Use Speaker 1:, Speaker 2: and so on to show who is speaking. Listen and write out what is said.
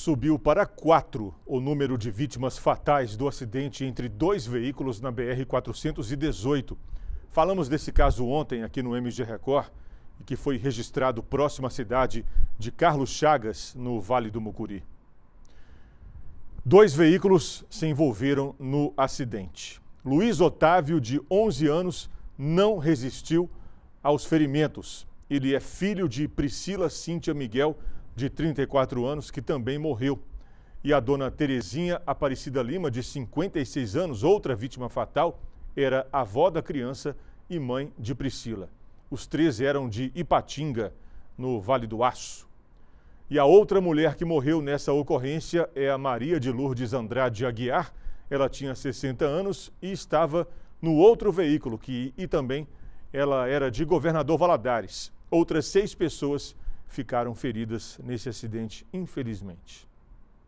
Speaker 1: Subiu para quatro o número de vítimas fatais do acidente entre dois veículos na BR-418. Falamos desse caso ontem aqui no MG Record, que foi registrado próximo à cidade de Carlos Chagas, no Vale do Mucuri. Dois veículos se envolveram no acidente. Luiz Otávio, de 11 anos, não resistiu aos ferimentos. Ele é filho de Priscila Cíntia Miguel, de 34 anos, que também morreu. E a dona Terezinha Aparecida Lima, de 56 anos, outra vítima fatal, era avó da criança e mãe de Priscila. Os três eram de Ipatinga, no Vale do Aço. E a outra mulher que morreu nessa ocorrência é a Maria de Lourdes Andrade Aguiar. Ela tinha 60 anos e estava no outro veículo, que e também ela era de Governador Valadares. Outras seis pessoas ficaram feridas nesse acidente, infelizmente.